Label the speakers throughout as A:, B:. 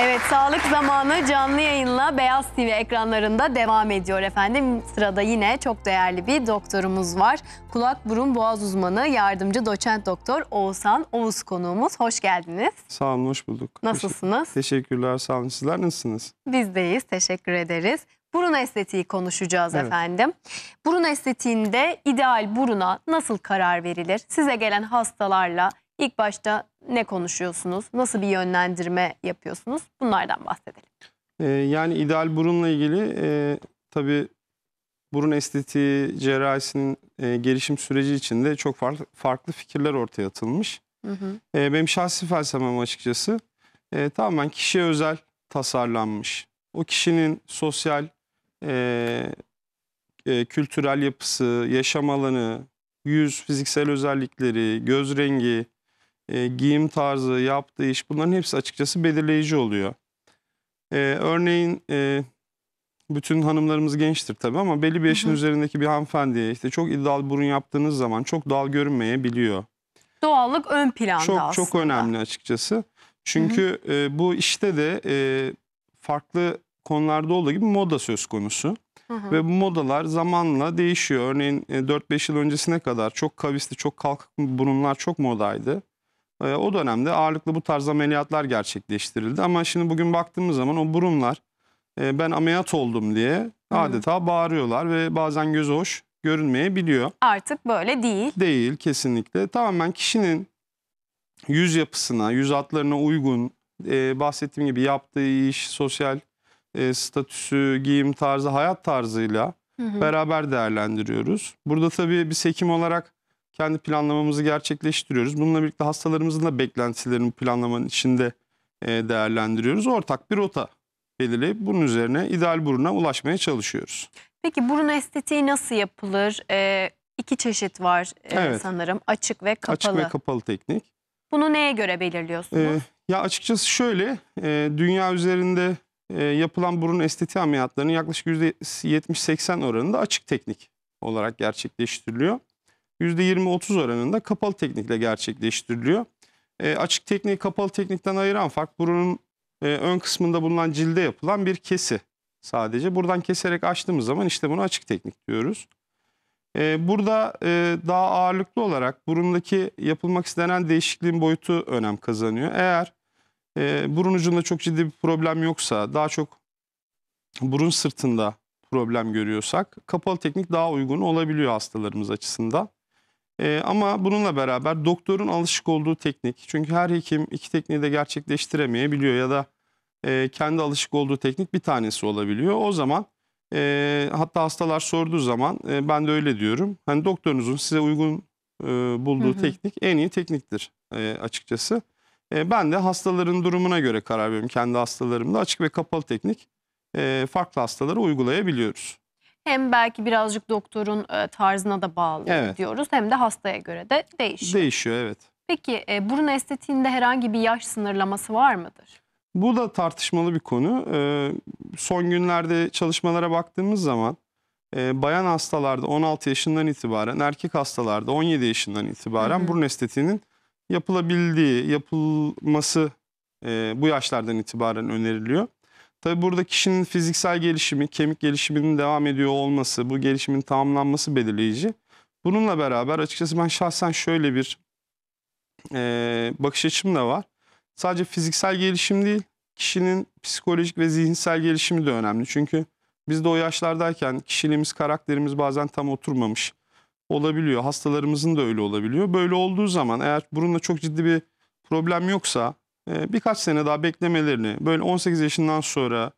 A: Evet sağlık zamanı canlı yayınla Beyaz TV ekranlarında devam ediyor efendim. Sırada yine çok değerli bir doktorumuz var. Kulak burun boğaz uzmanı yardımcı doçent doktor Oğuzhan Oğuz konuğumuz. Hoş geldiniz.
B: Sağ olun hoş bulduk. Nasılsınız? Teşekkürler sağ olun. Sizler nasılsınız?
A: Biz deyiz teşekkür ederiz. Burun estetiği konuşacağız evet. efendim. Burun estetiğinde ideal buruna nasıl karar verilir? Size gelen hastalarla İlk başta ne konuşuyorsunuz? Nasıl bir yönlendirme yapıyorsunuz? Bunlardan bahsedelim.
B: Ee, yani ideal burunla ilgili e, tabii burun estetiği cerrahisinin e, gelişim süreci içinde çok farklı, farklı fikirler ortaya atılmış. Hı hı. E, benim şahsi felsefem açıkçası e, tamamen kişiye özel tasarlanmış. O kişinin sosyal, e, e, kültürel yapısı, yaşam alanı, yüz, fiziksel özellikleri, göz rengi, e, giyim tarzı, yaptığı iş bunların hepsi açıkçası belirleyici oluyor. E, örneğin e, bütün hanımlarımız gençtir tabii ama belli bir yaşın hı hı. üzerindeki bir hanımefendiye işte çok iddialı burun yaptığınız zaman çok dal görünmeyebiliyor.
A: Doğallık ön planda çok, aslında. Çok
B: önemli açıkçası. Çünkü E, bu işte de e, farklı konularda olduğu gibi moda söz konusu. Hı hı. Ve bu modalar zamanla değişiyor. Örneğin 4-5 e, yıl öncesine kadar çok kavisli, çok kalkık burunlar çok modaydı. E, o dönemde ağırlıklı bu tarz ameliyatlar gerçekleştirildi. Ama şimdi bugün baktığımız zaman o burunlar e, ben ameliyat oldum diye adeta bağırıyorlar ve bazen göz hoş görünmeyebiliyor.
A: Artık böyle değil.
B: Değil kesinlikle. Tamamen kişinin yüz yapısına, yüz hatlarına uygun e, bahsettiğim gibi yaptığı iş, sosyal e, statüsü, giyim tarzı, hayat tarzıyla hı hı. beraber değerlendiriyoruz. Burada tabii bir hekim olarak kendi planlamamızı gerçekleştiriyoruz. Bununla birlikte hastalarımızın da beklentilerini planlamanın içinde e, değerlendiriyoruz. Ortak bir rota belirleyip bunun üzerine ideal buruna ulaşmaya çalışıyoruz.
A: Peki burun estetiği nasıl yapılır? Ee, iki çeşit var e, evet. sanırım. Açık ve kapalı. Açık ve
B: kapalı teknik.
A: Bunu neye göre belirliyorsunuz? Ee,
B: ya açıkçası şöyle, e, dünya üzerinde e, yapılan burun estetiği ameliyatlarının yaklaşık %70-80 oranında açık teknik olarak gerçekleştiriliyor. %20-30 oranında kapalı teknikle gerçekleştiriliyor. E, açık tekniği kapalı teknikten ayıran fark burunun e, ön kısmında bulunan cilde yapılan bir kesi sadece. Buradan keserek açtığımız zaman işte bunu açık teknik diyoruz. E, burada e, daha ağırlıklı olarak burundaki yapılmak istenen değişikliğin boyutu önem kazanıyor. Eğer e, burun ucunda çok ciddi bir problem yoksa daha çok burun sırtında problem görüyorsak kapalı teknik daha uygun olabiliyor hastalarımız açısından. E, ama bununla beraber doktorun alışık olduğu teknik. Çünkü her hekim iki tekniği de gerçekleştiremeyebiliyor ya da e, kendi alışık olduğu teknik bir tanesi olabiliyor. O zaman e, hatta hastalar sorduğu zaman e, ben de öyle diyorum. Hani doktorunuzun size uygun e, bulduğu hı hı. teknik en iyi tekniktir e, açıkçası. E, ben de hastaların durumuna göre karar veriyorum. Kendi hastalarımda açık ve kapalı teknik e, farklı hastalara uygulayabiliyoruz.
A: Hem belki birazcık doktorun e, tarzına da bağlı Evet. diyoruz hem de hastaya göre de değişiyor. Değişiyor evet. Peki e, burun estetiğinde herhangi bir yaş sınırlaması var mıdır?
B: Bu da tartışmalı bir konu. E, son günlerde çalışmalara baktığımız zaman bayan hastalarda 16 yaşından itibaren, erkek hastalarda 17 yaşından itibaren Hı hı. burun estetiğinin yapılabildiği, yapılması bu yaşlardan itibaren öneriliyor. Tabii burada kişinin fiziksel gelişimi, kemik gelişiminin devam ediyor olması, bu gelişimin tamamlanması belirleyici. Bununla beraber açıkçası ben şahsen şöyle bir e, bakış açım da var. Sadece fiziksel gelişim değil, kişinin psikolojik ve zihinsel gelişimi de önemli. Çünkü biz de o yaşlardayken kişiliğimiz, karakterimiz bazen tam oturmamış olabiliyor. Hastalarımızın da öyle olabiliyor. Böyle olduğu zaman eğer bununla çok ciddi bir problem yoksa ee, birkaç sene daha beklemelerini böyle 18 yaşından sonra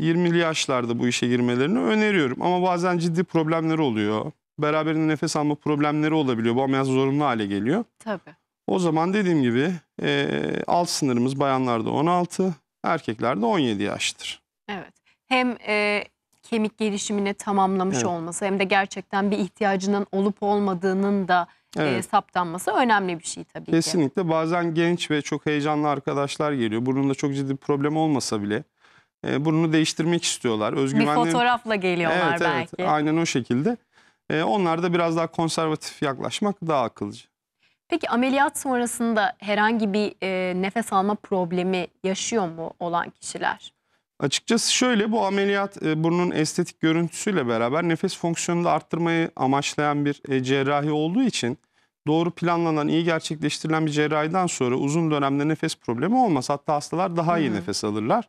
B: 20'li yaşlarda bu işe girmelerini öneriyorum. Ama bazen ciddi problemleri oluyor. Beraberinde nefes alma problemleri olabiliyor. Bu ameliyat zorunlu hale geliyor. Tabii. O zaman dediğim gibi e, alt sınırımız bayanlarda 16, erkeklerde 17 yaştır.
A: Evet. Hem e, kemik gelişimini tamamlamış evet. olması hem de gerçekten bir ihtiyacının olup olmadığının da e, evet. e, saptanması önemli bir şey tabii Kesinlikle. ki.
B: Kesinlikle bazen genç ve çok heyecanlı arkadaşlar geliyor. Burnunda çok ciddi bir problem olmasa bile e, burnunu değiştirmek istiyorlar. Özgüvenli... Bir fotoğrafla geliyorlar evet, belki. Evet, aynen o şekilde. E, onlar da biraz daha konservatif yaklaşmak daha akılcı.
A: Peki ameliyat sonrasında herhangi bir e, nefes alma problemi yaşıyor mu olan kişiler?
B: Açıkçası şöyle bu ameliyat e, burnun estetik görüntüsüyle beraber nefes fonksiyonunu da arttırmayı amaçlayan bir e, cerrahi olduğu için doğru planlanan, iyi gerçekleştirilen bir cerrahiden sonra uzun dönemde nefes problemi olmaz. Hatta hastalar daha iyi Hı -hı. nefes alırlar.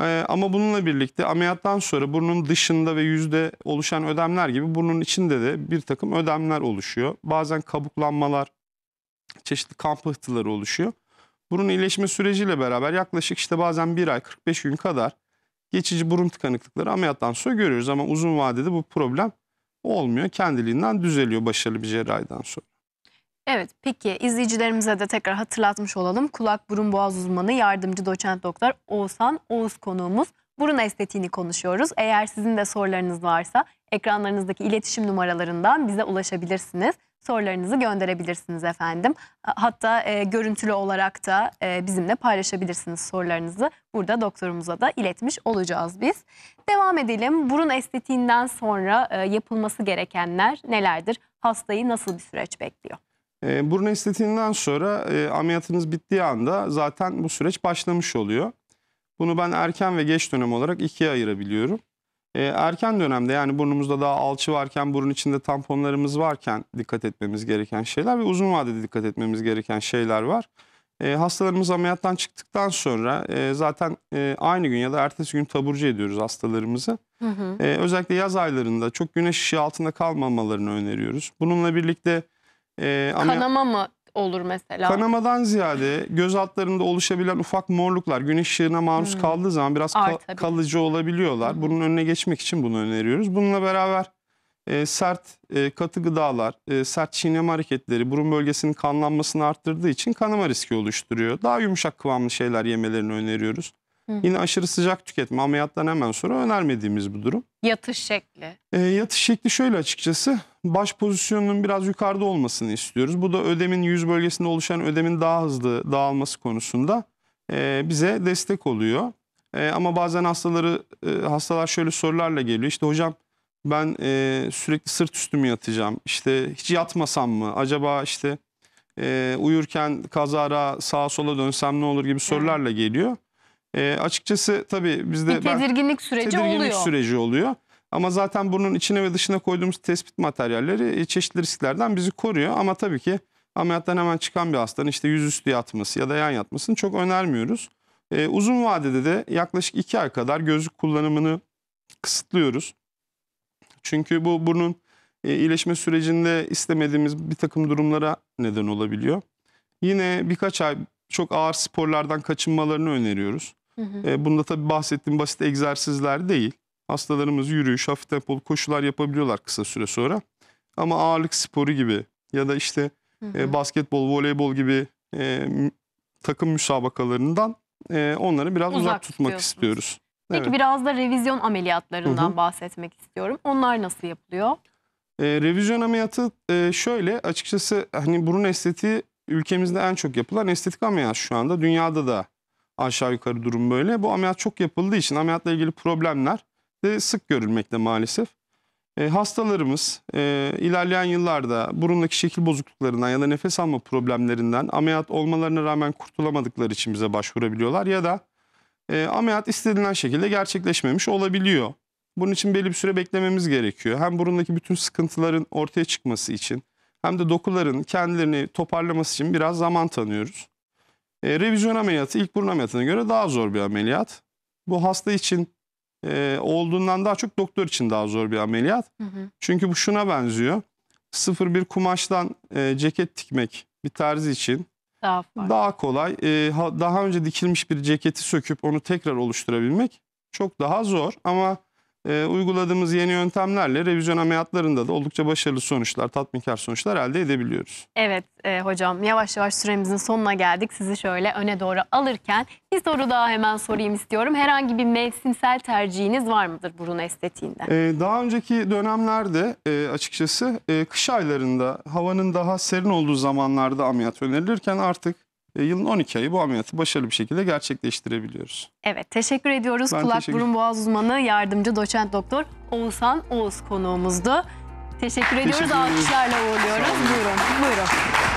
B: Ee, ama bununla birlikte ameliyattan sonra burnun dışında ve yüzde oluşan ödemler gibi burnun içinde de bir takım ödemler oluşuyor. Bazen kabuklanmalar, çeşitli kan pıhtıları oluşuyor. Burun iyileşme süreciyle beraber yaklaşık işte bazen bir ay 45 gün kadar geçici burun tıkanıklıkları ameliyattan sonra görüyoruz ama uzun vadede bu problem olmuyor. Kendiliğinden düzeliyor başarılı bir cerrahiden sonra.
A: Evet peki izleyicilerimize de tekrar hatırlatmış olalım. Kulak burun boğaz uzmanı yardımcı doçent doktor Oğuzhan Oğuz konuğumuz. Burun estetiğini konuşuyoruz. Eğer sizin de sorularınız varsa ekranlarınızdaki iletişim numaralarından bize ulaşabilirsiniz sorularınızı gönderebilirsiniz efendim. Hatta e, görüntülü olarak da e, bizimle paylaşabilirsiniz sorularınızı. Burada doktorumuza da iletmiş olacağız biz. Devam edelim. Burun estetiğinden sonra e, yapılması gerekenler nelerdir? Hastayı nasıl bir süreç bekliyor?
B: E, burun estetiğinden sonra e, ameliyatınız bittiği anda zaten bu süreç başlamış oluyor. Bunu ben erken ve geç dönem olarak ikiye ayırabiliyorum e, erken dönemde yani burnumuzda daha alçı varken, burun içinde tamponlarımız varken dikkat etmemiz gereken şeyler ve uzun vadede dikkat etmemiz gereken şeyler var. E, hastalarımız ameliyattan çıktıktan sonra e, zaten e, aynı gün ya da ertesi gün taburcu ediyoruz hastalarımızı. Hı hı. E, özellikle yaz aylarında çok güneş ışığı altında kalmamalarını öneriyoruz. Bununla birlikte... E, ameliyat... Kanama mı
A: olur mesela. Kanamadan
B: ziyade göz altlarında oluşabilen ufak morluklar güneş ışığına maruz hmm. kaldığı zaman biraz ka tabii. kalıcı olabiliyorlar. Hmm. Bunun önüne geçmek için bunu öneriyoruz. Bununla beraber e, sert e, katı gıdalar, e, sert çiğneme hareketleri burun bölgesinin kanlanmasını arttırdığı için kanama riski oluşturuyor. Daha yumuşak kıvamlı şeyler yemelerini öneriyoruz. Yine aşırı sıcak tüketme ameliyattan hemen sonra önermediğimiz bu durum.
A: Yatış şekli.
B: E, yatış şekli şöyle açıkçası baş pozisyonunun biraz yukarıda olmasını istiyoruz. Bu da ödemin yüz bölgesinde oluşan ödemin daha hızlı dağılması konusunda e, bize destek oluyor. E, ama bazen hastaları e, hastalar şöyle sorularla geliyor. İşte hocam ben e, sürekli sırt üstümü yatacağım. İşte hiç yatmasam mı? Acaba işte e, uyurken kazara sağa sola dönsem ne olur gibi sorularla geliyor. E, açıkçası tabii bizde bir
A: tedirginlik süreci tedirginlik oluyor.
B: süreci oluyor. Ama zaten bunun içine ve dışına koyduğumuz tespit materyalleri e, çeşitli risklerden bizi koruyor. Ama tabii ki ameliyattan hemen çıkan bir hastanın işte yüzüstü yatması ya da yan yatmasını çok önermiyoruz. Ee, uzun vadede de yaklaşık 2 ay kadar gözlük kullanımını kısıtlıyoruz. Çünkü bu burnun e, iyileşme sürecinde istemediğimiz bir takım durumlara neden olabiliyor. Yine birkaç ay çok ağır sporlardan kaçınmalarını öneriyoruz. Hı hı. E, bunda tabii bahsettiğim basit egzersizler değil. Hastalarımız yürüyüş, hafif tempolu koşular yapabiliyorlar kısa süre sonra. Ama ağırlık sporu gibi ya da işte hı e, hı. E, basketbol, voleybol gibi e, takım müsabakalarından e, onları biraz uzak, uzak tutmak istiyoruz. Peki evet.
A: biraz da revizyon ameliyatlarından hı hı. bahsetmek istiyorum. Onlar nasıl yapılıyor?
B: E, revizyon ameliyatı e, şöyle açıkçası hani burun estetiği ülkemizde en çok yapılan estetik ameliyat şu anda. Dünyada da aşağı yukarı durum böyle. Bu ameliyat çok yapıldığı için ameliyatla ilgili problemler de sık görülmekte maalesef. E, hastalarımız e, ilerleyen yıllarda burundaki şekil bozukluklarından ya da nefes alma problemlerinden ameliyat olmalarına rağmen kurtulamadıkları için bize başvurabiliyorlar ya da e, ameliyat istedilen şekilde gerçekleşmemiş olabiliyor. Bunun için belli bir süre beklememiz gerekiyor. Hem burundaki bütün sıkıntıların ortaya çıkması için hem de dokuların kendilerini toparlaması için biraz zaman tanıyoruz. E, revizyon ameliyatı ilk burun ameliyatına göre daha zor bir ameliyat. Bu hasta için e, olduğundan daha çok doktor için daha zor bir ameliyat. Hı hı. Çünkü bu şuna benziyor. 0-1 kumaştan e, ceket dikmek bir terzi için daha, daha kolay. E, daha önce dikilmiş bir ceketi söküp onu tekrar oluşturabilmek çok daha zor ama e, uyguladığımız yeni yöntemlerle revizyon ameliyatlarında da oldukça başarılı sonuçlar, tatminkar sonuçlar elde edebiliyoruz.
A: Evet e, hocam yavaş yavaş süremizin sonuna geldik. Sizi şöyle öne doğru alırken bir soru daha hemen sorayım istiyorum. Herhangi bir mevsimsel tercihiniz var mıdır burun estetiğinde?
B: E, daha önceki dönemlerde e, açıkçası e, kış aylarında havanın daha serin olduğu zamanlarda ameliyat önerilirken artık e, yılın 12 ayı bu ameliyatı başarılı bir şekilde gerçekleştirebiliyoruz.
A: Evet teşekkür ediyoruz. Ben Kulak teşekkür... burun boğaz uzmanı yardımcı doçent doktor Oğuzhan Oğuz konuğumuzdu. Teşekkür, teşekkür ediyoruz. Alkışlarla uğurluyoruz. Buyurun. Buyurun.